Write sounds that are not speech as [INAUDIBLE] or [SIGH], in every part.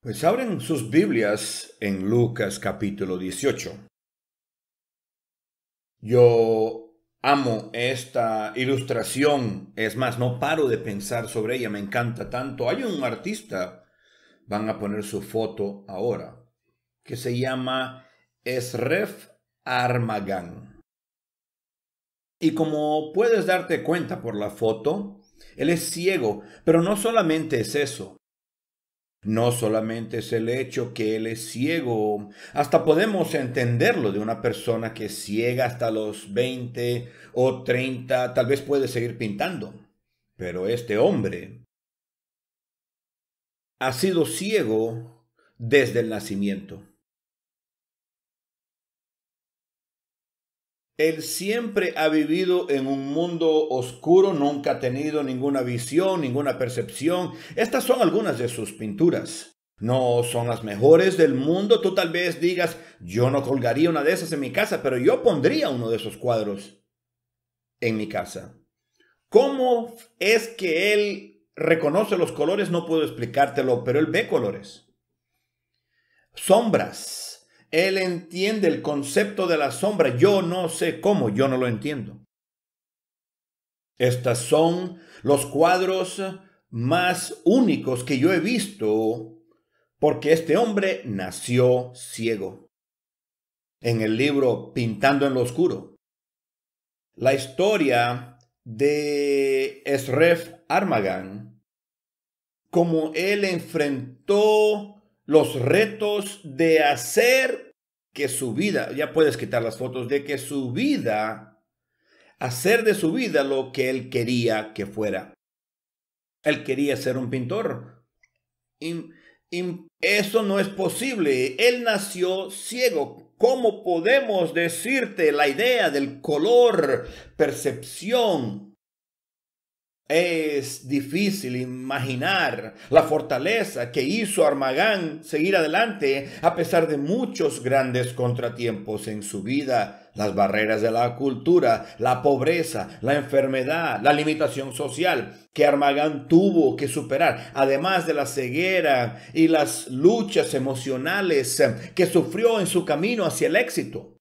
Pues abren sus Biblias en Lucas capítulo 18. Yo amo esta ilustración, es más, no paro de pensar sobre ella, me encanta tanto. Hay un artista, van a poner su foto ahora, que se llama Esref Armagan. Y como puedes darte cuenta por la foto, él es ciego, pero no solamente es eso, no solamente es el hecho que él es ciego, hasta podemos entenderlo de una persona que ciega hasta los 20 o 30, tal vez puede seguir pintando. Pero este hombre ha sido ciego desde el nacimiento. Él siempre ha vivido en un mundo oscuro, nunca ha tenido ninguna visión, ninguna percepción. Estas son algunas de sus pinturas. No son las mejores del mundo. Tú tal vez digas, yo no colgaría una de esas en mi casa, pero yo pondría uno de esos cuadros en mi casa. ¿Cómo es que él reconoce los colores? No puedo explicártelo, pero él ve colores. Sombras él entiende el concepto de la sombra. Yo no sé cómo, yo no lo entiendo. Estos son los cuadros más únicos que yo he visto porque este hombre nació ciego. En el libro Pintando en lo Oscuro, la historia de Sref Armagan, como él enfrentó los retos de hacer que su vida, ya puedes quitar las fotos, de que su vida, hacer de su vida lo que él quería que fuera. Él quería ser un pintor. Y, eso no es posible. Él nació ciego. ¿Cómo podemos decirte la idea del color, percepción, es difícil imaginar la fortaleza que hizo Armagán seguir adelante a pesar de muchos grandes contratiempos en su vida, las barreras de la cultura, la pobreza, la enfermedad, la limitación social que Armagán tuvo que superar, además de la ceguera y las luchas emocionales que sufrió en su camino hacia el éxito.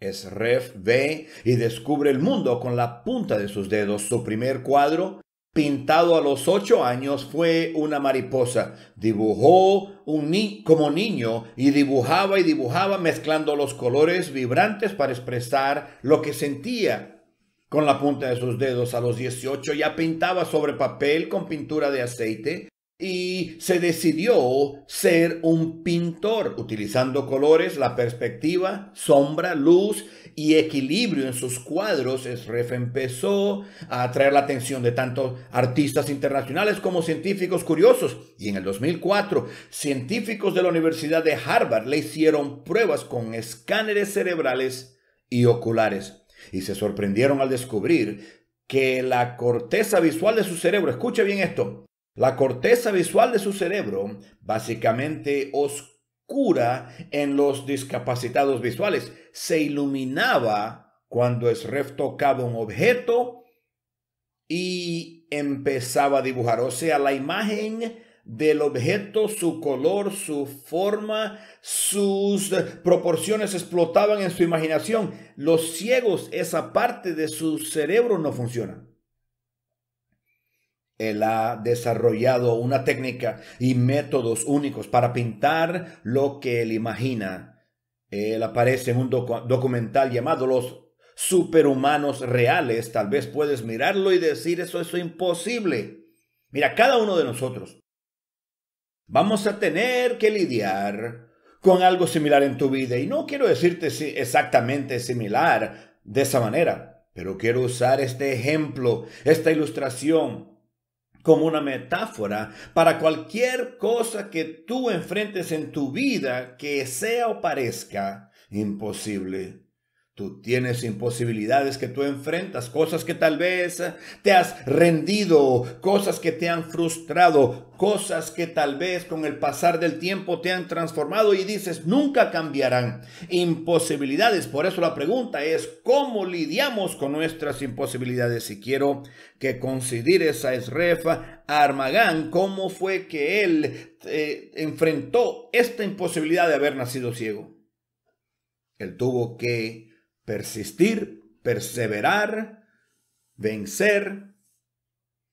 Es ref ve y descubre el mundo con la punta de sus dedos. Su primer cuadro, pintado a los ocho años, fue una mariposa. Dibujó un ni como niño y dibujaba y dibujaba mezclando los colores vibrantes para expresar lo que sentía. Con la punta de sus dedos a los 18 ya pintaba sobre papel con pintura de aceite y se decidió ser un pintor, utilizando colores, la perspectiva, sombra, luz y equilibrio en sus cuadros. Esref empezó a atraer la atención de tanto artistas internacionales como científicos curiosos. Y en el 2004, científicos de la Universidad de Harvard le hicieron pruebas con escáneres cerebrales y oculares. Y se sorprendieron al descubrir que la corteza visual de su cerebro, escuche bien esto, la corteza visual de su cerebro básicamente oscura en los discapacitados visuales se iluminaba cuando Sref tocaba un objeto y empezaba a dibujar, o sea, la imagen del objeto, su color, su forma, sus proporciones explotaban en su imaginación. Los ciegos, esa parte de su cerebro no funciona. Él ha desarrollado una técnica y métodos únicos para pintar lo que él imagina. Él aparece en un documental llamado Los Superhumanos Reales. Tal vez puedes mirarlo y decir eso es imposible. Mira, cada uno de nosotros vamos a tener que lidiar con algo similar en tu vida. Y no quiero decirte si exactamente similar de esa manera, pero quiero usar este ejemplo, esta ilustración como una metáfora para cualquier cosa que tú enfrentes en tu vida que sea o parezca imposible. Tú tienes imposibilidades que tú enfrentas, cosas que tal vez eh, te has rendido, cosas que te han frustrado, cosas que tal vez con el pasar del tiempo te han transformado y dices nunca cambiarán. Imposibilidades, por eso la pregunta es ¿cómo lidiamos con nuestras imposibilidades? Y quiero que consideres a Esrefa Armagán, cómo fue que él eh, enfrentó esta imposibilidad de haber nacido ciego. Él tuvo que persistir, perseverar, vencer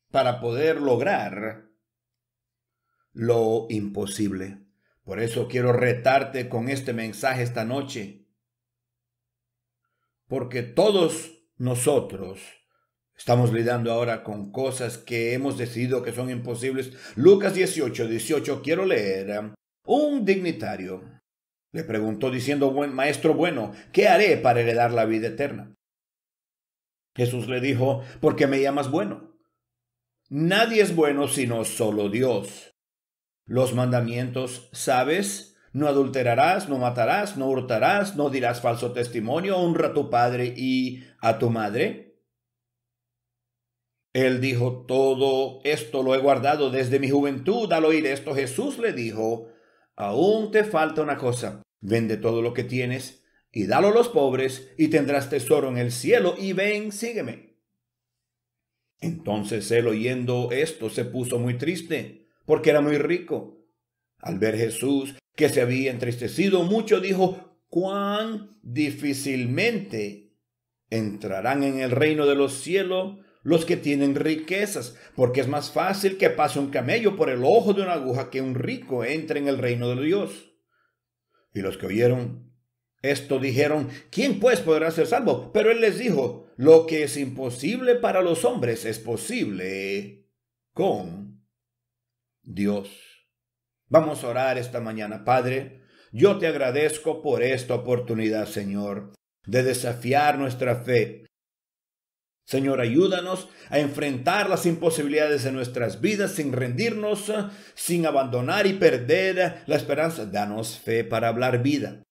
para poder lograr lo imposible. Por eso quiero retarte con este mensaje esta noche. Porque todos nosotros estamos lidiando ahora con cosas que hemos decidido que son imposibles. Lucas 18, 18, quiero leer. Un dignitario le preguntó diciendo, buen maestro bueno, ¿qué haré para heredar la vida eterna? Jesús le dijo, ¿por qué me llamas bueno? Nadie es bueno sino solo Dios. Los mandamientos, ¿sabes? No adulterarás, no matarás, no hurtarás, no dirás falso testimonio, honra a tu padre y a tu madre. Él dijo, todo esto lo he guardado desde mi juventud. Al oír esto, Jesús le dijo, aún te falta una cosa. Vende todo lo que tienes y dalo a los pobres y tendrás tesoro en el cielo y ven, sígueme. Entonces él oyendo esto se puso muy triste porque era muy rico. Al ver Jesús que se había entristecido mucho, dijo, cuán difícilmente entrarán en el reino de los cielos los que tienen riquezas, porque es más fácil que pase un camello por el ojo de una aguja que un rico entre en el reino de Dios. Y los que oyeron esto dijeron, ¿quién pues podrá ser salvo? Pero él les dijo, lo que es imposible para los hombres es posible con Dios. Vamos a orar esta mañana, Padre. Yo te agradezco por esta oportunidad, Señor, de desafiar nuestra fe, Señor, ayúdanos a enfrentar las imposibilidades de nuestras vidas sin rendirnos, sin abandonar y perder la esperanza. Danos fe para hablar vida.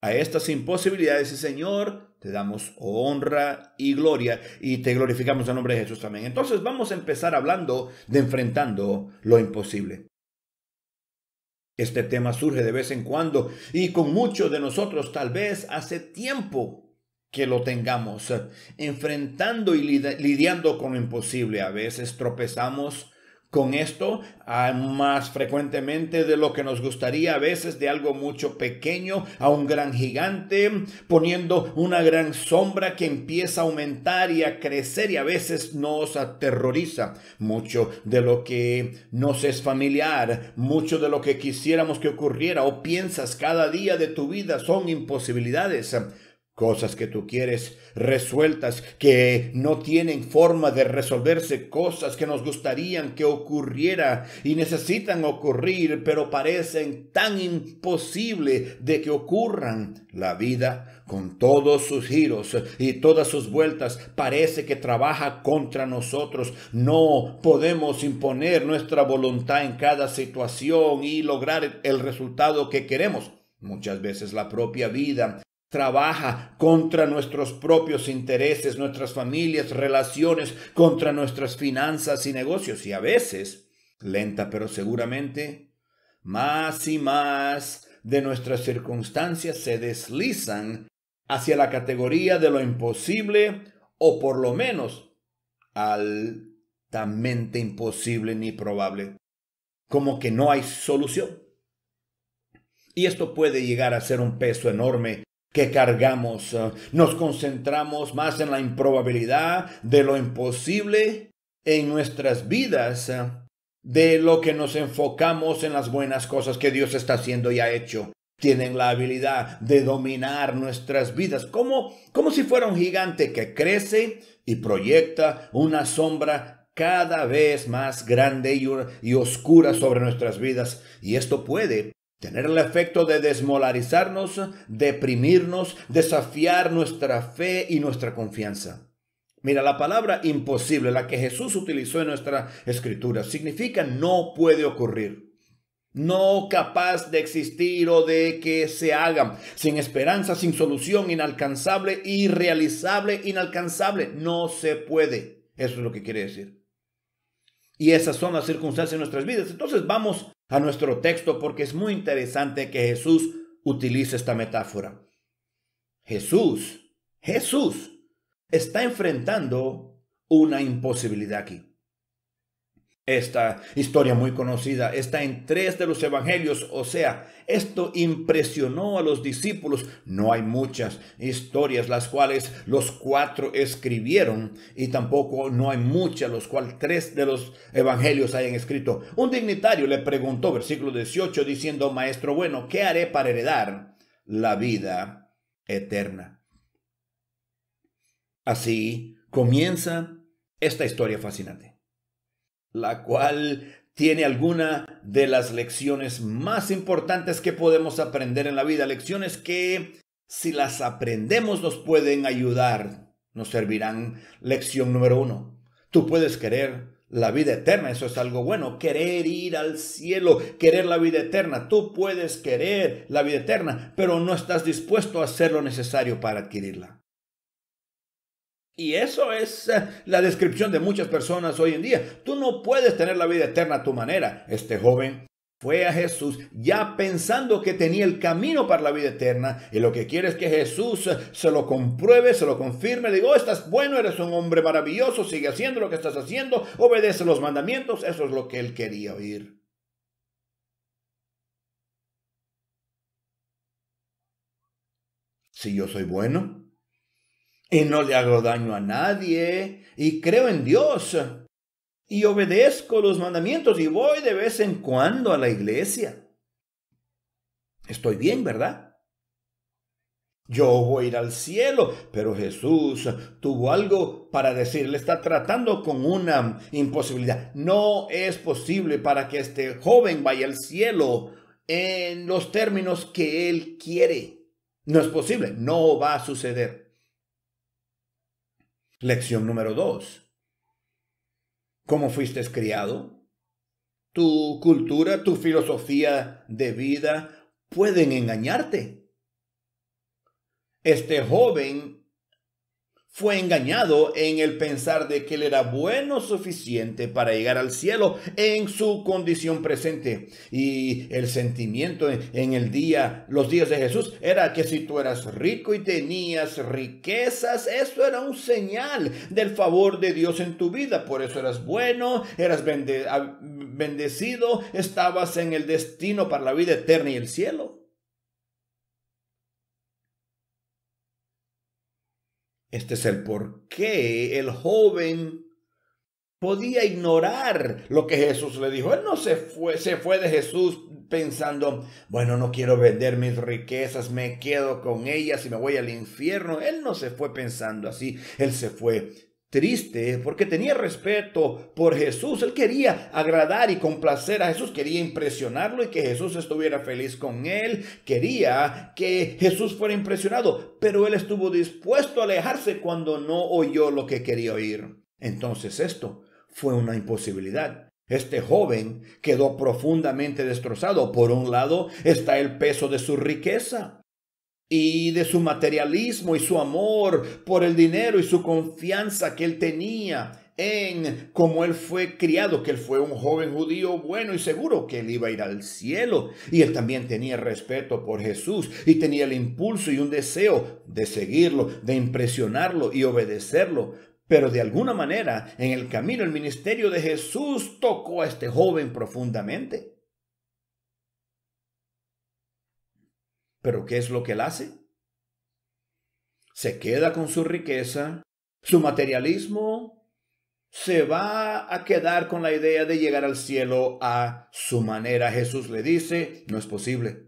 A estas imposibilidades, Señor, te damos honra y gloria y te glorificamos en nombre de Jesús también. Entonces vamos a empezar hablando de enfrentando lo imposible. Este tema surge de vez en cuando y con muchos de nosotros tal vez hace tiempo que lo tengamos. Enfrentando y lidiando con lo imposible. A veces tropezamos con esto ah, más frecuentemente de lo que nos gustaría, a veces de algo mucho pequeño a un gran gigante, poniendo una gran sombra que empieza a aumentar y a crecer y a veces nos aterroriza mucho de lo que nos es familiar, mucho de lo que quisiéramos que ocurriera o piensas cada día de tu vida son imposibilidades cosas que tú quieres resueltas, que no tienen forma de resolverse, cosas que nos gustarían que ocurriera y necesitan ocurrir, pero parecen tan imposible de que ocurran. La vida, con todos sus giros y todas sus vueltas, parece que trabaja contra nosotros. No podemos imponer nuestra voluntad en cada situación y lograr el resultado que queremos. Muchas veces la propia vida trabaja contra nuestros propios intereses, nuestras familias, relaciones, contra nuestras finanzas y negocios. Y a veces, lenta pero seguramente, más y más de nuestras circunstancias se deslizan hacia la categoría de lo imposible o por lo menos altamente imposible ni probable, como que no hay solución. Y esto puede llegar a ser un peso enorme que cargamos. Eh, nos concentramos más en la improbabilidad de lo imposible en nuestras vidas eh, de lo que nos enfocamos en las buenas cosas que Dios está haciendo y ha hecho. Tienen la habilidad de dominar nuestras vidas como, como si fuera un gigante que crece y proyecta una sombra cada vez más grande y, y oscura sobre nuestras vidas. Y esto puede Tener el efecto de desmolarizarnos, deprimirnos, desafiar nuestra fe y nuestra confianza. Mira, la palabra imposible, la que Jesús utilizó en nuestra escritura, significa no puede ocurrir. No capaz de existir o de que se haga, sin esperanza, sin solución, inalcanzable, irrealizable, inalcanzable. No se puede. Eso es lo que quiere decir. Y esas son las circunstancias de nuestras vidas. Entonces vamos a nuestro texto porque es muy interesante que Jesús utilice esta metáfora. Jesús, Jesús está enfrentando una imposibilidad aquí esta historia muy conocida. Está en tres de los evangelios, o sea, esto impresionó a los discípulos. No hay muchas historias las cuales los cuatro escribieron y tampoco no hay muchas los cuales tres de los evangelios hayan escrito. Un dignitario le preguntó, versículo 18, diciendo, Maestro bueno, ¿qué haré para heredar la vida eterna? Así comienza esta historia fascinante la cual tiene alguna de las lecciones más importantes que podemos aprender en la vida, lecciones que si las aprendemos nos pueden ayudar, nos servirán. Lección número uno, tú puedes querer la vida eterna, eso es algo bueno, querer ir al cielo, querer la vida eterna, tú puedes querer la vida eterna, pero no estás dispuesto a hacer lo necesario para adquirirla. Y eso es eh, la descripción de muchas personas hoy en día. Tú no puedes tener la vida eterna a tu manera. Este joven fue a Jesús ya pensando que tenía el camino para la vida eterna y lo que quiere es que Jesús eh, se lo compruebe, se lo confirme, digo, oh, estás bueno, eres un hombre maravilloso, sigue haciendo lo que estás haciendo, obedece los mandamientos, eso es lo que él quería oír. Si yo soy bueno, y no le hago daño a nadie, y creo en Dios, y obedezco los mandamientos y voy de vez en cuando a la iglesia. Estoy bien, ¿verdad? Yo voy a ir al cielo, pero Jesús tuvo algo para decir. Le está tratando con una imposibilidad. No es posible para que este joven vaya al cielo en los términos que él quiere. No es posible, no va a suceder. Lección número 2. ¿Cómo fuiste criado? Tu cultura, tu filosofía de vida pueden engañarte. Este joven fue engañado en el pensar de que él era bueno suficiente para llegar al cielo en su condición presente. Y el sentimiento en el día, los días de Jesús, era que si tú eras rico y tenías riquezas, eso era un señal del favor de Dios en tu vida. Por eso eras bueno, eras ah, bendecido, estabas en el destino para la vida eterna y el cielo. Este es el por qué el joven podía ignorar lo que Jesús le dijo. Él no se fue, se fue de Jesús pensando, bueno, no quiero vender mis riquezas, me quedo con ellas y me voy al infierno. Él no se fue pensando así, él se fue triste porque tenía respeto por Jesús. Él quería agradar y complacer a Jesús, quería impresionarlo y que Jesús estuviera feliz con él. Quería que Jesús fuera impresionado, pero él estuvo dispuesto a alejarse cuando no oyó lo que quería oír. Entonces esto fue una imposibilidad. Este joven quedó profundamente destrozado. Por un lado está el peso de su riqueza y de su materialismo y su amor por el dinero y su confianza que él tenía en cómo él fue criado, que él fue un joven judío bueno y seguro que él iba a ir al cielo. Y él también tenía respeto por Jesús y tenía el impulso y un deseo de seguirlo, de impresionarlo y obedecerlo. Pero de alguna manera, en el camino, el ministerio de Jesús tocó a este joven profundamente. Pero ¿qué es lo que él hace? Se queda con su riqueza, su materialismo, se va a quedar con la idea de llegar al cielo a su manera. Jesús le dice, no es posible.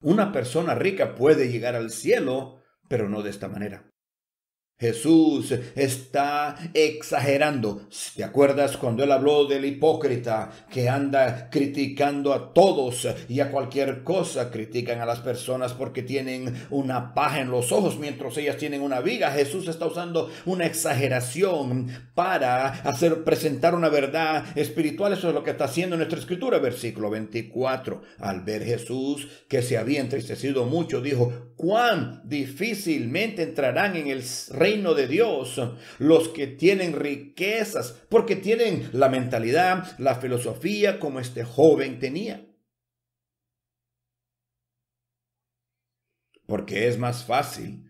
Una persona rica puede llegar al cielo, pero no de esta manera. Jesús está exagerando. ¿Te acuerdas cuando él habló del hipócrita que anda criticando a todos y a cualquier cosa? Critican a las personas porque tienen una paja en los ojos mientras ellas tienen una viga. Jesús está usando una exageración para hacer presentar una verdad espiritual. Eso es lo que está haciendo nuestra escritura, versículo 24. Al ver Jesús que se había entristecido mucho, dijo, cuán difícilmente entrarán en el reino reino de Dios, los que tienen riquezas, porque tienen la mentalidad, la filosofía como este joven tenía. Porque es más fácil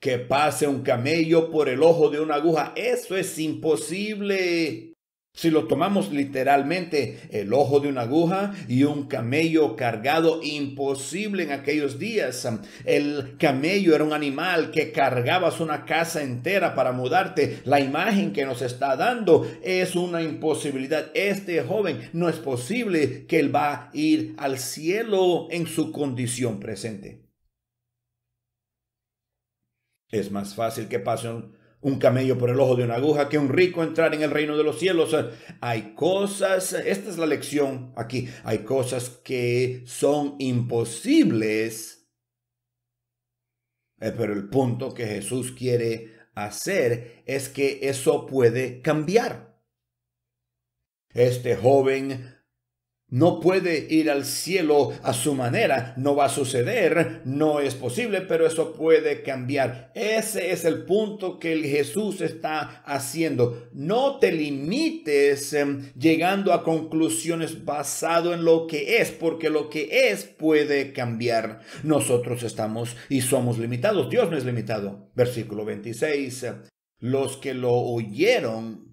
que pase un camello por el ojo de una aguja. Eso es imposible. Si lo tomamos literalmente, el ojo de una aguja y un camello cargado, imposible en aquellos días. El camello era un animal que cargabas una casa entera para mudarte. La imagen que nos está dando es una imposibilidad. Este joven no es posible que él va a ir al cielo en su condición presente. Es más fácil que pase un un camello por el ojo de una aguja que un rico entrar en el reino de los cielos. Hay cosas, esta es la lección aquí, hay cosas que son imposibles, eh, pero el punto que Jesús quiere hacer es que eso puede cambiar. Este joven no puede ir al cielo a su manera, no va a suceder, no es posible, pero eso puede cambiar. Ese es el punto que Jesús está haciendo. No te limites em, llegando a conclusiones basado en lo que es, porque lo que es puede cambiar. Nosotros estamos y somos limitados, Dios no es limitado. Versículo 26. Em, los que lo oyeron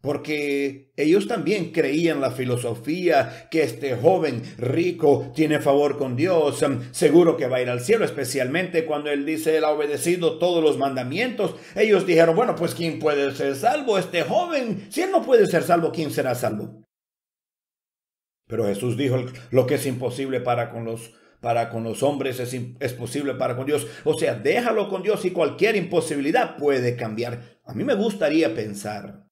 porque ellos también creían la filosofía que este joven rico tiene favor con Dios, um, seguro que va a ir al cielo, especialmente cuando él dice él ha obedecido todos los mandamientos. Ellos dijeron, bueno, pues ¿quién puede ser salvo? Este joven, si él no puede ser salvo, ¿quién será salvo? Pero Jesús dijo, lo que es imposible para con los para con los hombres es, es, posible para con Dios. O sea, déjalo con Dios y cualquier imposibilidad puede cambiar. A mí me gustaría pensar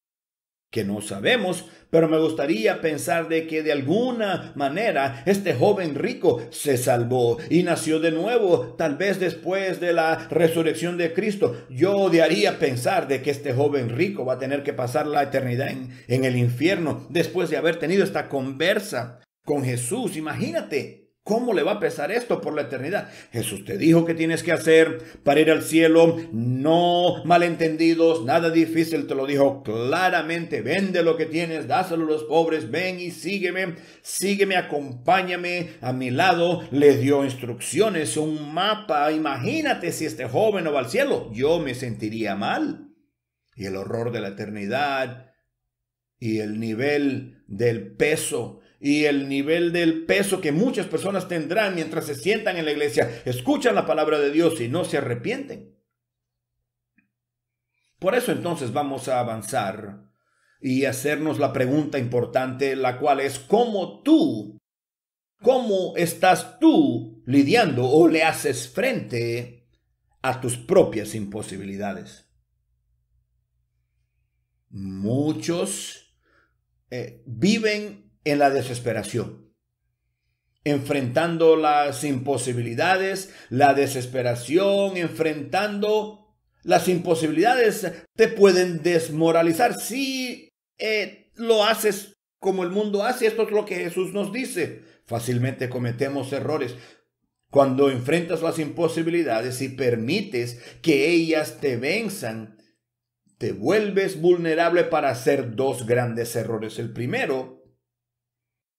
que no sabemos, pero me gustaría pensar de que de alguna manera este joven rico se salvó y nació de nuevo, tal vez después de la resurrección de Cristo. Yo odiaría pensar de que este joven rico va a tener que pasar la eternidad en, el infierno después de haber tenido esta conversa con Jesús. Imagínate, ¿Cómo le va a pesar esto por la eternidad? Jesús te dijo que tienes que hacer para ir al cielo. No malentendidos, nada difícil, te lo dijo claramente. Vende lo que tienes, dáselo a los pobres, ven y sígueme, sígueme, acompáñame a mi lado. Le dio instrucciones, un mapa. Imagínate si este joven no va al cielo. Yo me sentiría mal. Y el horror de la eternidad y el nivel del peso y el nivel del peso que muchas personas tendrán mientras se sientan en la iglesia, escuchan la palabra de Dios y no se arrepienten. Por eso entonces vamos a avanzar y hacernos la pregunta importante, la cual es cómo tú, cómo estás tú lidiando o le haces frente a tus propias imposibilidades. Muchos eh, viven en la desesperación, enfrentando las imposibilidades, la desesperación, enfrentando las imposibilidades, te pueden desmoralizar si eh, lo haces como el mundo hace. Esto es lo que Jesús nos dice. Fácilmente cometemos errores. Cuando enfrentas las imposibilidades y permites que ellas te venzan, te vuelves vulnerable para hacer dos grandes errores. El primero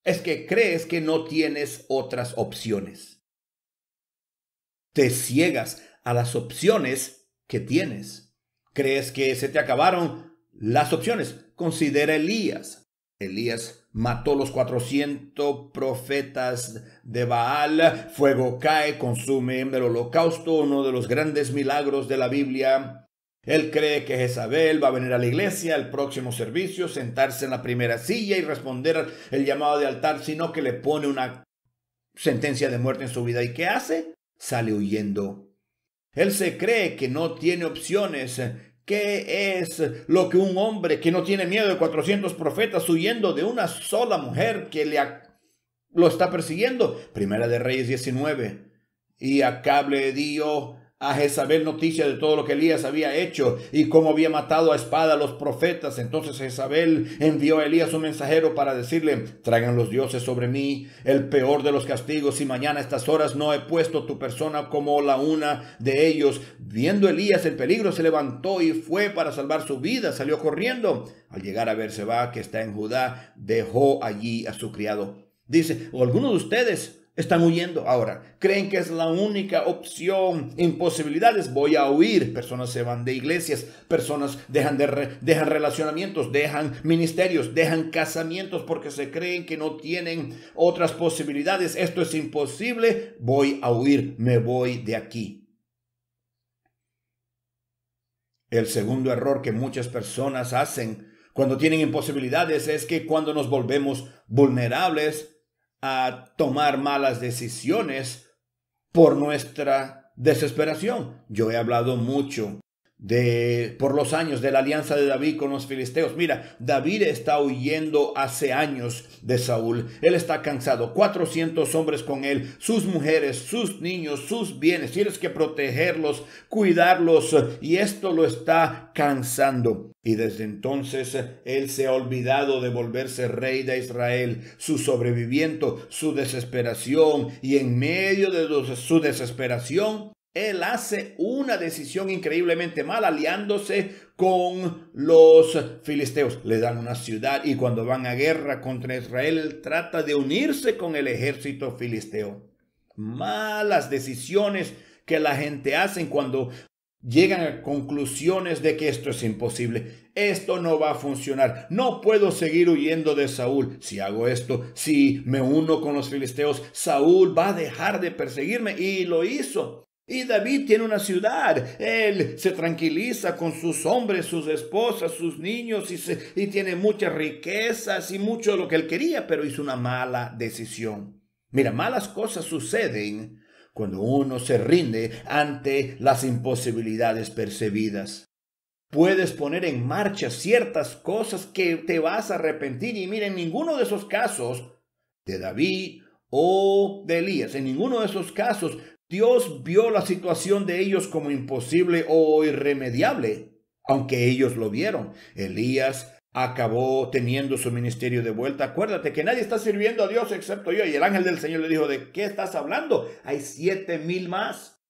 es que crees que no tienes otras opciones. Te ciegas a las opciones que tienes. ¿Crees que se te acabaron las opciones? Considera Elías. Elías mató los 400 profetas de Baal, fuego cae, consume el holocausto, uno de los grandes milagros de la Biblia él cree que Jezabel va a venir a la iglesia al próximo servicio, sentarse en la primera silla y responder el llamado de altar, sino que le pone una sentencia de muerte en su vida. ¿Y qué hace? Sale huyendo. Él se cree que no tiene opciones. ¿Qué es lo que un hombre que no tiene miedo de 400 profetas huyendo de una sola mujer que le lo está persiguiendo? Primera de Reyes 19. Y a le dio a Jezabel noticia de todo lo que Elías había hecho y cómo había matado a espada a los profetas. Entonces Jezabel envió a Elías un mensajero para decirle, traigan los dioses sobre mí el peor de los castigos y mañana a estas horas no he puesto tu persona como la una de ellos. Viendo Elías el peligro, se levantó y fue para salvar su vida, salió corriendo. Al llegar a va que está en Judá, dejó allí a su criado. Dice, ¿O alguno de ustedes están huyendo ahora. Creen que es la única opción. Imposibilidades. Voy a huir. Personas se van de iglesias. Personas dejan, de relacionamientos. Dejan ministerios. Dejan casamientos porque se creen que no tienen otras posibilidades. Esto es imposible. Voy a huir. Me voy de aquí. El segundo error que muchas personas hacen cuando tienen imposibilidades es que cuando nos volvemos vulnerables, a tomar malas decisiones por nuestra desesperación. Yo he hablado mucho de por los años de la alianza de David con los filisteos. Mira, David está huyendo hace años de Saúl. Él está cansado. 400 hombres con él, sus mujeres, sus niños, sus bienes. Tienes que protegerlos, cuidarlos y esto lo está cansando. Y desde entonces él se ha olvidado de volverse rey de Israel. Su sobreviviente, su desesperación y en medio de su desesperación él hace una decisión increíblemente mala aliándose con los filisteos. Le dan una ciudad y cuando van a guerra contra Israel trata de unirse con el ejército filisteo. Malas decisiones que la gente hace cuando llegan a conclusiones de que esto es imposible, esto no va a funcionar, no puedo seguir huyendo de Saúl. Si hago esto, si me uno con los filisteos, Saúl va a dejar de perseguirme y lo hizo. Y David tiene una ciudad. Él se tranquiliza con sus hombres, sus esposas, sus niños y, tiene muchas riquezas y mucho de lo que él quería, pero hizo una mala decisión. Mira, malas cosas suceden cuando uno se rinde ante las imposibilidades percibidas. Puedes poner en marcha ciertas cosas que te vas a arrepentir y mira, en ninguno de esos casos de David o de Elías. En ninguno de esos casos Dios vio la situación de ellos como imposible o irremediable, aunque ellos lo vieron. Elías acabó teniendo su ministerio de vuelta. Acuérdate que nadie está sirviendo a Dios excepto yo. Y el ángel del Señor le dijo, ¿de qué estás hablando? Hay siete mil más.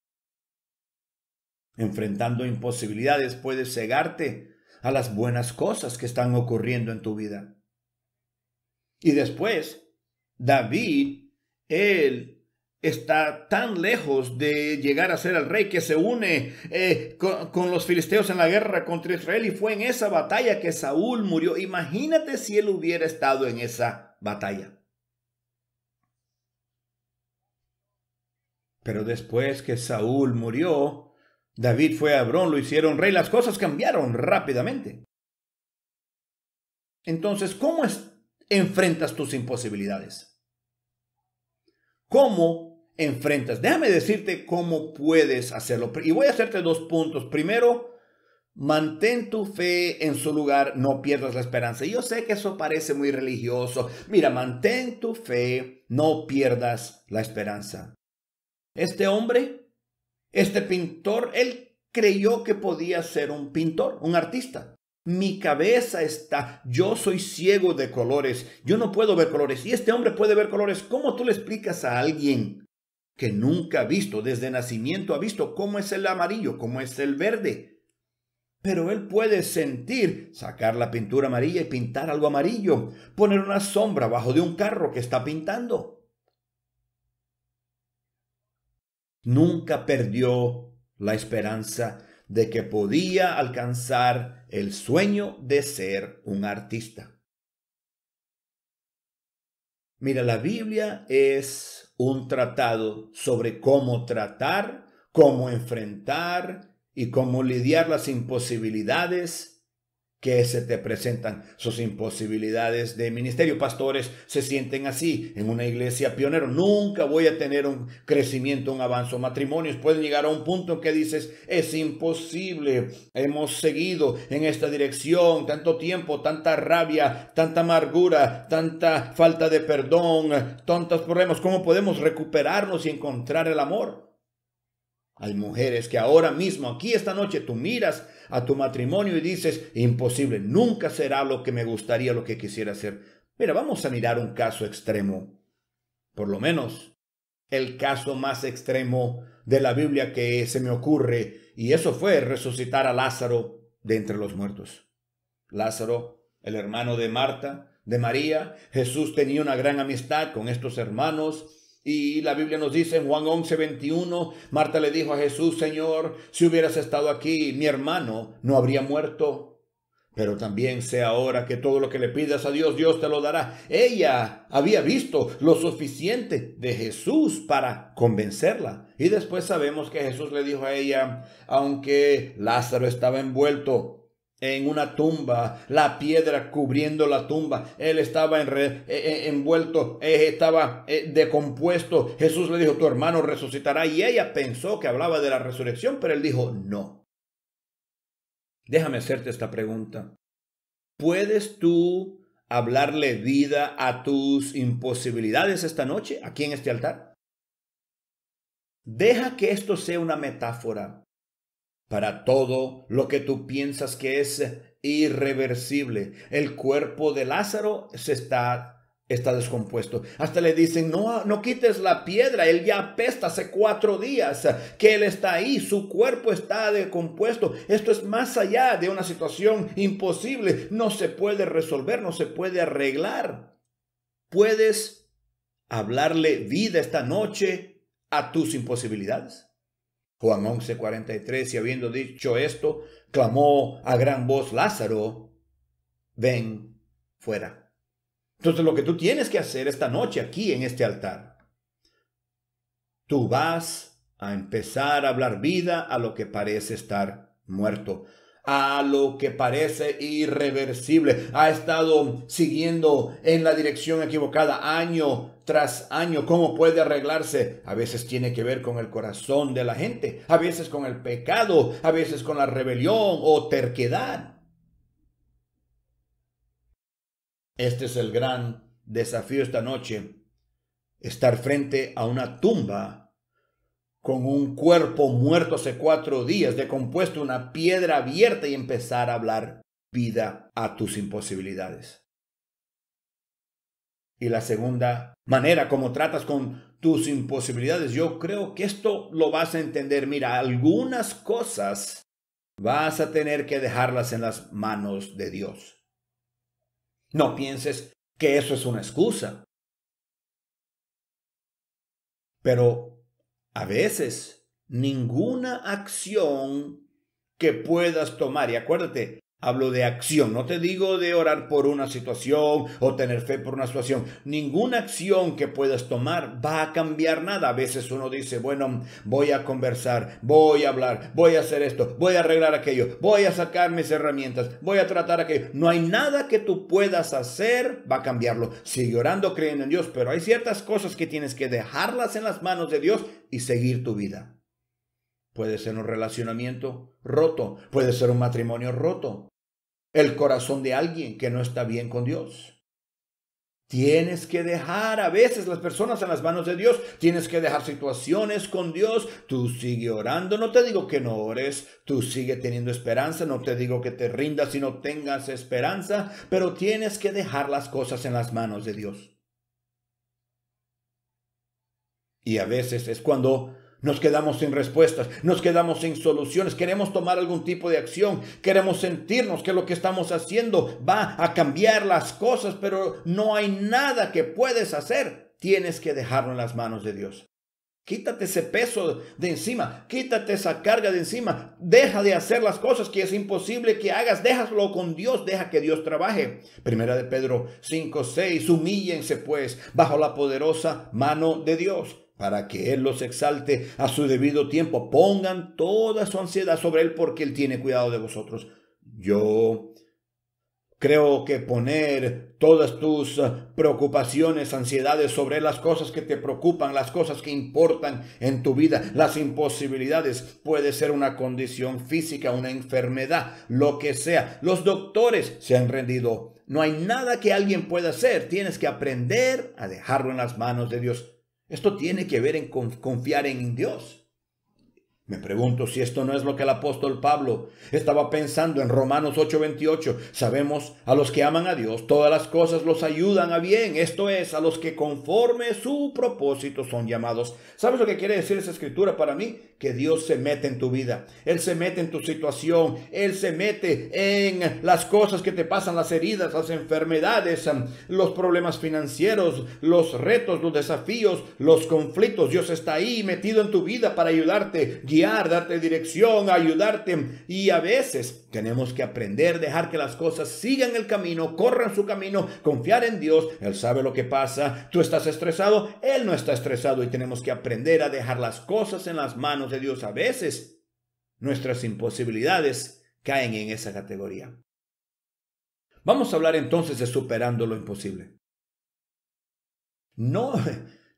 Enfrentando imposibilidades puedes cegarte a las buenas cosas que están ocurriendo en tu vida. Y después, David, él está tan lejos de llegar a ser el rey que se une eh, con, los filisteos en la guerra contra Israel y fue en esa batalla que Saúl murió. Imagínate si él hubiera estado en esa batalla. Pero después que Saúl murió, David fue a Abrón, lo hicieron rey, las cosas cambiaron rápidamente. Entonces, ¿cómo enfrentas tus imposibilidades? ¿Cómo enfrentas. Déjame decirte cómo puedes hacerlo. Y voy a hacerte dos puntos. Primero, Mantén tu fe en su lugar, no pierdas la esperanza. Yo sé que eso parece muy religioso. Mira, mantén tu fe, no pierdas la esperanza. Este hombre, este pintor, él creyó que podía ser un pintor, un artista. Mi cabeza está, yo soy ciego de colores, yo no puedo ver colores. Y este hombre puede ver colores. ¿Cómo tú le explicas a alguien que nunca ha visto, desde nacimiento ha visto cómo es el amarillo, cómo es el verde. Pero él puede sentir, sacar la pintura amarilla y pintar algo amarillo, poner una sombra bajo de un carro que está pintando. Nunca perdió la esperanza de que podía alcanzar el sueño de ser un artista. Mira, la Biblia es un tratado sobre cómo tratar, cómo enfrentar y cómo lidiar las imposibilidades que se te presentan sus imposibilidades de ministerio. Pastores se sienten así en una iglesia pionero. Nunca voy a tener un crecimiento, un avance. Matrimonios pueden llegar a un punto en que dices, es imposible. Hemos seguido en esta dirección tanto tiempo, tanta rabia, tanta amargura, tanta falta de perdón, tantos problemas. ¿Cómo podemos recuperarnos y encontrar el amor? Hay mujeres que ahora mismo, aquí esta noche, tú miras a tu matrimonio y dices, imposible, nunca será lo que me gustaría, lo que quisiera hacer. Mira, vamos a mirar un caso extremo, por lo menos el caso más extremo de la Biblia que se me ocurre, y eso fue resucitar a Lázaro de entre los muertos. Lázaro, el hermano de Marta, de María, Jesús tenía una gran amistad con estos hermanos, y la Biblia nos dice en Juan 11, 21, Marta le dijo a Jesús, Señor, si hubieras estado aquí, mi hermano no habría muerto. Pero también sé ahora que todo lo que le pidas a Dios, Dios te lo dará. Ella había visto lo suficiente de Jesús para convencerla. Y después sabemos que Jesús le dijo a ella, aunque Lázaro estaba envuelto en una tumba, la piedra cubriendo la tumba. Él estaba en eh, eh, envuelto, eh, estaba decompuesto. Jesús le dijo, tu hermano resucitará. Y ella pensó que hablaba de la resurrección, pero él dijo, no. Déjame hacerte esta pregunta. ¿Puedes tú hablarle vida a tus imposibilidades esta noche, aquí en este altar? Deja que esto sea una metáfora para todo lo que tú piensas que es irreversible. El cuerpo de Lázaro se está está descompuesto. Hasta le dicen, no, no quites la piedra, él ya apesta hace cuatro días que él está ahí, su cuerpo está descompuesto. Esto es más allá de una situación imposible, no se puede resolver, no se puede arreglar. Puedes hablarle vida esta noche a tus imposibilidades. Juan 11:43, y habiendo dicho esto, clamó a gran voz, Lázaro, ven fuera. Entonces lo que tú tienes que hacer esta noche aquí en este altar, tú vas a empezar a hablar vida a lo que parece estar muerto a lo que parece irreversible. Ha estado siguiendo en la dirección equivocada año tras año, cómo puede arreglarse. A veces tiene que ver con el corazón de la gente, a veces con el pecado, a veces con la rebelión o terquedad. Este es el gran desafío esta noche, estar frente a una tumba con un cuerpo muerto hace cuatro días, compuesto una piedra abierta y empezar a hablar vida a tus imposibilidades. Y la segunda manera como tratas con tus imposibilidades, yo creo que esto lo vas a entender. Mira, algunas cosas vas a tener que dejarlas en las manos de Dios. No pienses que eso es una excusa. Pero a veces ninguna acción que puedas tomar, y acuérdate, Hablo de acción, no te digo de orar por una situación o tener fe por una situación. Ninguna acción que puedas tomar va a cambiar nada. A veces uno dice, bueno, voy a conversar, voy a hablar, voy a hacer esto, voy a arreglar aquello, voy a sacar mis herramientas, voy a tratar aquello. No hay nada que tú puedas hacer, va a cambiarlo. Sigue orando creyendo en Dios, pero hay ciertas cosas que tienes que dejarlas en las manos de Dios y seguir tu vida. Puede ser un relacionamiento roto, puede ser un matrimonio roto, el corazón de alguien que no está bien con Dios. Tienes que dejar a veces las personas en las manos de Dios, tienes que dejar situaciones con Dios, tú sigue orando, no te digo que no ores, tú sigue teniendo esperanza, no te digo que te rindas y no tengas esperanza, pero tienes que dejar las cosas en las manos de Dios. Y a veces es cuando nos quedamos sin respuestas, nos quedamos sin soluciones, queremos tomar algún tipo de acción, queremos sentirnos que lo que estamos haciendo va a cambiar las cosas, pero no hay nada que puedes hacer. Tienes que dejarlo en las manos de Dios. Quítate ese peso de encima, quítate esa carga de encima, deja de hacer las cosas que es imposible que hagas, déjalo con Dios, deja que Dios trabaje. Primera de Pedro 5, 6, humíllense pues bajo la poderosa mano de Dios para que Él los exalte a su debido tiempo. Pongan toda su ansiedad sobre Él porque Él tiene cuidado de vosotros. Yo creo que poner todas tus eh, preocupaciones, ansiedades sobre las cosas que te preocupan, las cosas que importan en tu vida, las imposibilidades, puede ser una condición física, una enfermedad, lo que sea. Los doctores se han rendido. No hay nada que alguien pueda hacer. Tienes que aprender a dejarlo en las manos de Dios. Esto tiene que ver en confiar en Dios. Me pregunto si esto no es lo que el apóstol Pablo estaba pensando en Romanos 8:28. Sabemos, a los que aman a Dios, todas las cosas los ayudan a bien, esto es, a los que conforme su propósito son llamados. ¿Sabes lo que quiere decir esa escritura para mí? Que Dios se mete en tu vida, Él se mete en tu situación, Él se mete en las cosas que te pasan, las heridas, las enfermedades, los problemas financieros, los retos, los desafíos, los conflictos. Dios está ahí metido en tu vida para ayudarte darte dirección, ayudarte. Y a veces tenemos que aprender, dejar que las cosas sigan el camino, corran su camino, confiar en Dios. Él sabe lo que pasa. Tú estás estresado, Él no está estresado y tenemos que aprender a dejar las cosas en las manos de Dios. A veces nuestras imposibilidades caen en esa categoría. Vamos a hablar entonces de superando lo imposible. No,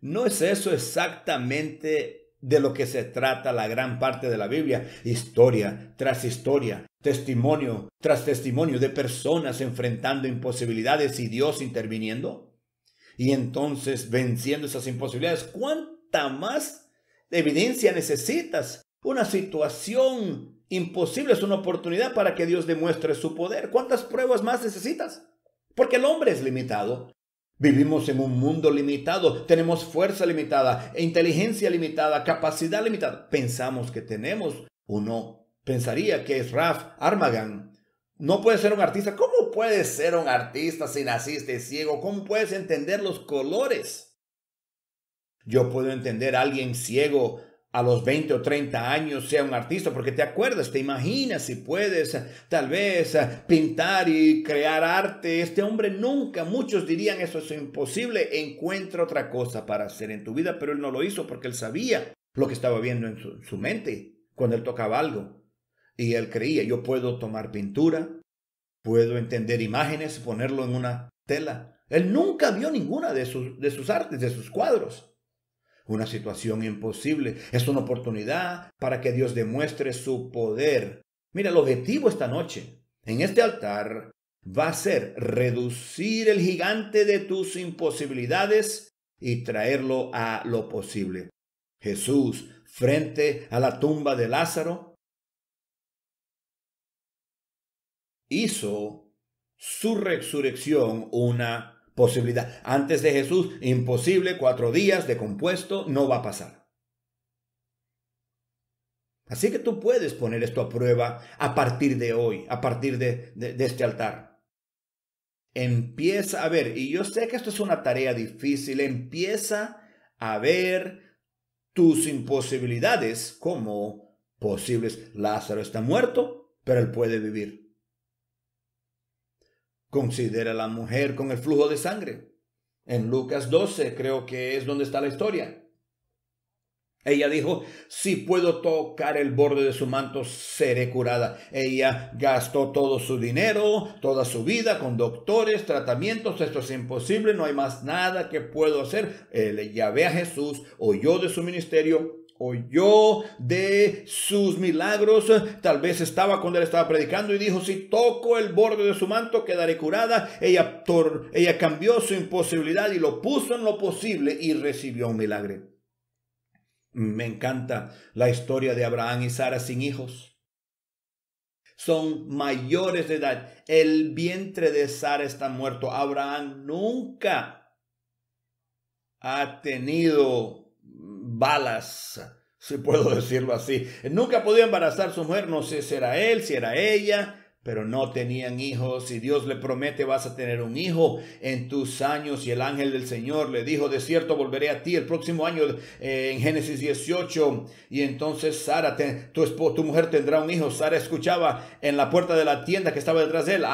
no es eso exactamente de lo que se trata la gran parte de la Biblia, historia tras historia, testimonio tras testimonio de personas enfrentando imposibilidades y Dios interviniendo. Y entonces venciendo esas imposibilidades, ¿cuánta más evidencia necesitas? Una situación imposible es una oportunidad para que Dios demuestre su poder. ¿Cuántas pruebas más necesitas? Porque el hombre es limitado. Vivimos en un mundo limitado, tenemos fuerza limitada, inteligencia limitada, capacidad limitada. Pensamos que tenemos o no. Pensaría que es Raf Armagan. No puede ser un artista. ¿Cómo puedes ser un artista si naciste ciego? ¿Cómo puedes entender los colores? Yo puedo entender a alguien ciego a los 20 o 30 años sea un artista, porque te acuerdas, te imaginas si puedes tal vez pintar y crear arte. Este hombre nunca, muchos dirían eso es imposible, encuentra otra cosa para hacer en tu vida, pero él no lo hizo porque él sabía lo que estaba viendo en su, mente cuando él tocaba algo. Y él creía, yo puedo tomar pintura, puedo entender imágenes, ponerlo en una tela. Él nunca vio ninguna de sus, de sus artes, de sus cuadros una situación imposible. Es una oportunidad para que Dios demuestre su poder. Mira, el objetivo esta noche en este altar va a ser reducir el gigante de tus imposibilidades y traerlo a lo posible. Jesús, frente a la tumba de Lázaro, hizo su resurrección una posibilidad. Antes de Jesús, imposible, cuatro días de compuesto, no va a pasar. Así que tú puedes poner esto a prueba a partir de hoy, a partir de, de este altar. Empieza a ver, y yo sé que esto es una tarea difícil, empieza a ver tus imposibilidades como posibles. Lázaro está muerto, pero él puede vivir. Considera la mujer con el flujo de sangre. En Lucas 12 creo que es donde está la historia. Ella dijo, si puedo tocar el borde de su manto, seré curada. Ella gastó todo su dinero, toda su vida con doctores, tratamientos, esto es imposible, no hay más nada que puedo hacer. Ella ve a Jesús, oyó de su ministerio, oyó de sus milagros, tal vez estaba cuando él estaba predicando y dijo, si toco el borde de su manto quedaré curada. Ella, cambió su imposibilidad y lo puso en lo posible y recibió un milagro. Me encanta la historia de Abraham y Sara sin hijos. Son mayores de edad. El vientre de Sara está muerto. Abraham nunca ha tenido balas, si puedo [LAUGHS] decirlo así. Nunca podía embarazar a su mujer, no sé si era él, si era ella, pero no tenían hijos y Dios le promete vas a tener un hijo en tus años y el ángel del Señor le dijo de cierto volveré a ti el próximo año eh, en Génesis 18 y entonces Sara tu, tu mujer tendrá un hijo Sara escuchaba en la puerta de la tienda que estaba detrás de él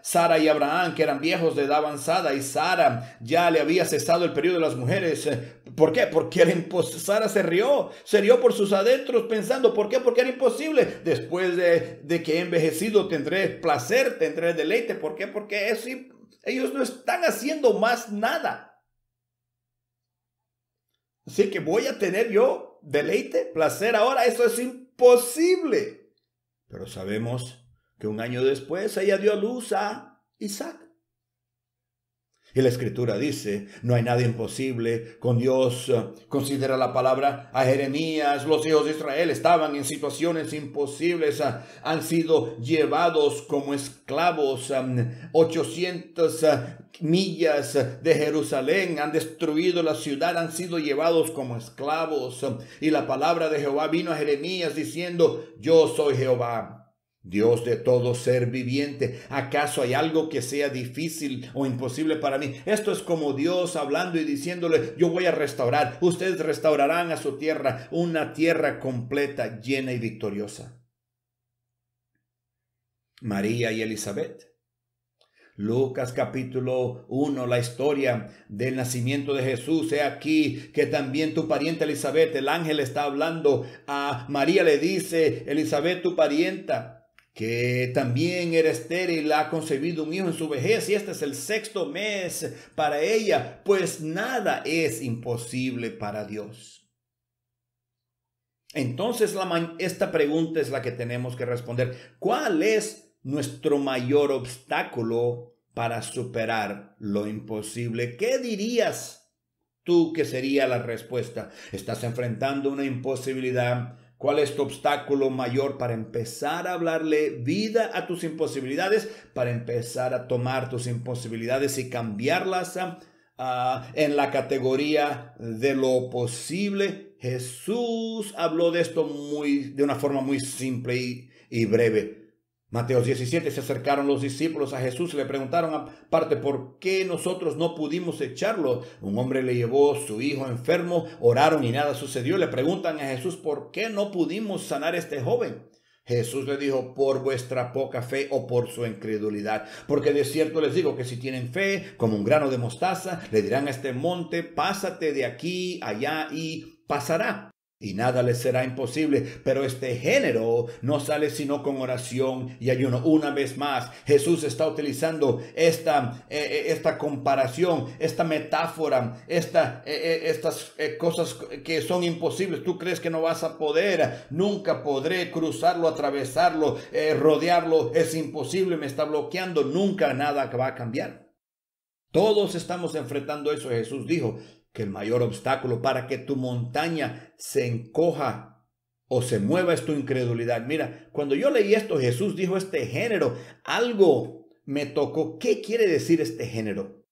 Sara y Abraham que eran viejos de edad avanzada y Sara ya le había cesado el periodo de las mujeres eh, ¿por qué? porque era imposible Sara se rió se rió por sus adentros pensando ¿por qué? porque era imposible después de, de que envejecido tendrá tendré placer, tendré deleite. ¿Por qué? Porque ellos no están haciendo más nada. Así que voy a tener yo deleite, placer ahora. Eso es imposible. Pero sabemos que un año después ella dio a luz a Isaac. Y la escritura dice, no hay nada imposible con Dios. Considera la palabra a Jeremías. Los hijos de Israel estaban en situaciones imposibles. Ah, han sido llevados como esclavos. 800 ah, ah, millas de Jerusalén. Han destruido la ciudad. Han sido llevados como esclavos. Y la palabra de Jehová vino a Jeremías diciendo, yo soy Jehová Dios de todo ser viviente, ¿acaso hay algo que sea difícil o imposible para mí? Esto es como Dios hablando y diciéndole, yo voy a restaurar, ustedes restaurarán a su tierra, una tierra completa, llena y victoriosa. María y Elizabeth. Lucas capítulo 1, la historia del nacimiento de Jesús. He aquí que también tu pariente Elizabeth, el ángel está hablando a María, le dice, Elizabeth, tu parienta que también era estéril, ha concebido un hijo en su vejez y este es el sexto mes para ella, pues nada es imposible para Dios. Entonces esta pregunta es la que tenemos que responder. ¿Cuál es nuestro mayor obstáculo para superar lo imposible? ¿Qué dirías tú que sería la respuesta? Estás enfrentando una imposibilidad ¿Cuál es tu obstáculo mayor para empezar a hablarle vida a tus imposibilidades? Para empezar a tomar tus imposibilidades y cambiarlas en la categoría de lo posible. Jesús habló de esto muy, de una forma muy simple y, y breve. Mateo 17, se acercaron los discípulos a Jesús y le preguntaron aparte, ¿por qué nosotros no pudimos echarlo? Un hombre le llevó su hijo enfermo, oraron y nada sucedió. Le preguntan a Jesús, ¿por qué no pudimos sanar a este joven? Jesús le dijo, por vuestra poca fe o por su incredulidad. Porque de cierto les digo que si tienen fe, como un grano de mostaza, le dirán a este monte, pásate de aquí, allá y pasará y nada les será imposible. Pero este género no sale sino con oración y ayuno. Una vez más, Jesús está utilizando esta, eh, eh, esta comparación, esta metáfora, esta, eh, estas cosas que son imposibles. Tú crees que no vas a poder, nunca podré cruzarlo, atravesarlo, rodearlo. Es imposible, me está bloqueando. Nunca nada va a cambiar. Todos estamos enfrentando eso. Jesús dijo, que el mayor obstáculo para que tu montaña se encoja o se mueva es tu incredulidad. Mira, cuando yo leí esto, Jesús dijo este género, algo me tocó. ¿Qué quiere decir este género?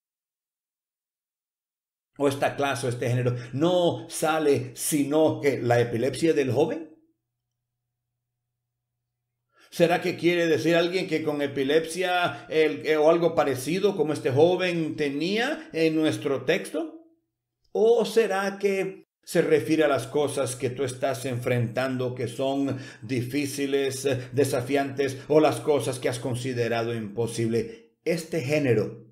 O esta clase o este género no sale sino que la epilepsia del joven. ¿Será que quiere decir alguien que con epilepsia el, eh, o algo parecido como este joven tenía en nuestro texto? ¿O será que se refiere a las cosas que tú estás enfrentando que son difíciles, eh, desafiantes o las cosas que has considerado imposible? Este género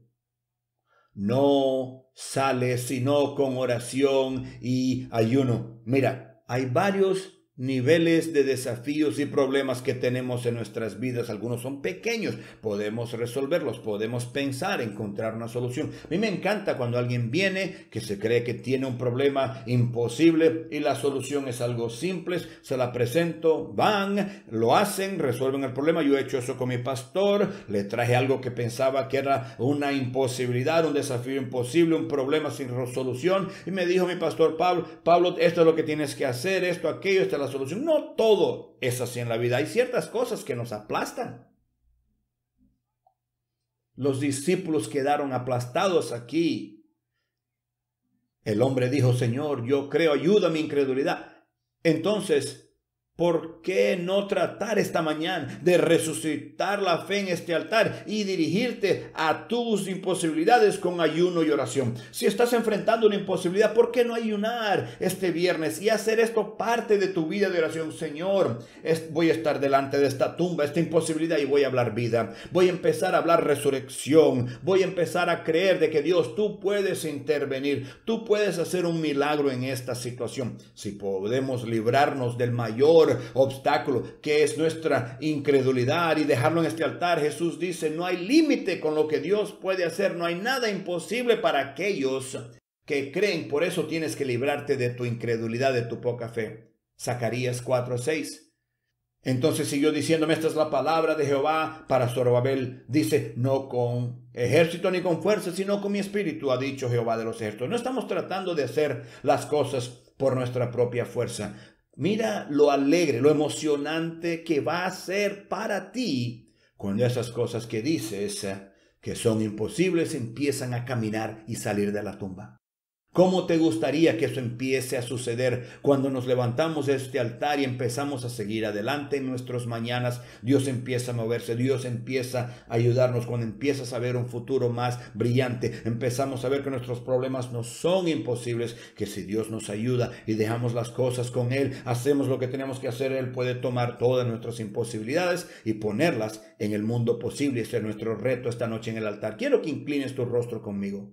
no sale sino con oración y ayuno. Mira, hay varios niveles de desafíos y problemas que tenemos en nuestras vidas. Algunos son pequeños, podemos resolverlos, podemos pensar, encontrar una solución. A mí me encanta cuando alguien viene que se cree que tiene un problema imposible y la solución es algo simple, se la presento, van, lo hacen, resuelven el problema. Yo he hecho eso con mi pastor, le traje algo que pensaba que era una imposibilidad, un desafío imposible, un problema sin resolución y me dijo mi pastor Pablo, Pablo, esto es lo que tienes que hacer, esto, aquello, esto la solución. No todo es así en la vida. Hay ciertas cosas que nos aplastan. Los discípulos quedaron aplastados aquí. El hombre dijo, Señor, yo creo, ayuda a mi incredulidad. Entonces, ¿Por qué no tratar esta mañana de resucitar la fe en este altar y dirigirte a tus imposibilidades con ayuno y oración? Si estás enfrentando una imposibilidad, ¿por qué no ayunar este viernes y hacer esto parte de tu vida de oración? Señor, voy a estar delante de esta tumba, esta imposibilidad y voy a hablar vida. Voy a empezar a hablar resurrección. Voy a empezar a creer de que Dios, tú puedes intervenir. Tú puedes hacer un milagro en esta situación. Si podemos librarnos del mayor obstáculo, que es nuestra incredulidad y dejarlo en este altar. Jesús dice, no hay límite con lo que Dios puede hacer, no hay nada imposible para aquellos que creen, por eso tienes que librarte de tu incredulidad, de tu poca fe. Zacarías 4:6. Entonces siguió diciéndome, esta es la palabra de Jehová para Zorobabel. Dice, no con ejército ni con fuerza, sino con mi espíritu, ha dicho Jehová de los ejércitos. No estamos tratando de hacer las cosas por nuestra propia fuerza. Mira lo alegre, lo emocionante que va a ser para ti cuando esas cosas que dices eh, que son imposibles empiezan a caminar y salir de la tumba. ¿Cómo te gustaría que eso empiece a suceder cuando nos levantamos de este altar y empezamos a seguir adelante en nuestros mañanas? Dios empieza a moverse, Dios empieza a ayudarnos cuando empiezas a ver un futuro más brillante. Empezamos a ver que nuestros problemas no son imposibles, que si Dios nos ayuda y dejamos las cosas con Él, hacemos lo que tenemos que hacer, Él puede tomar todas nuestras imposibilidades y ponerlas en el mundo posible. Ese es nuestro reto esta noche en el altar. Quiero que inclines tu rostro conmigo.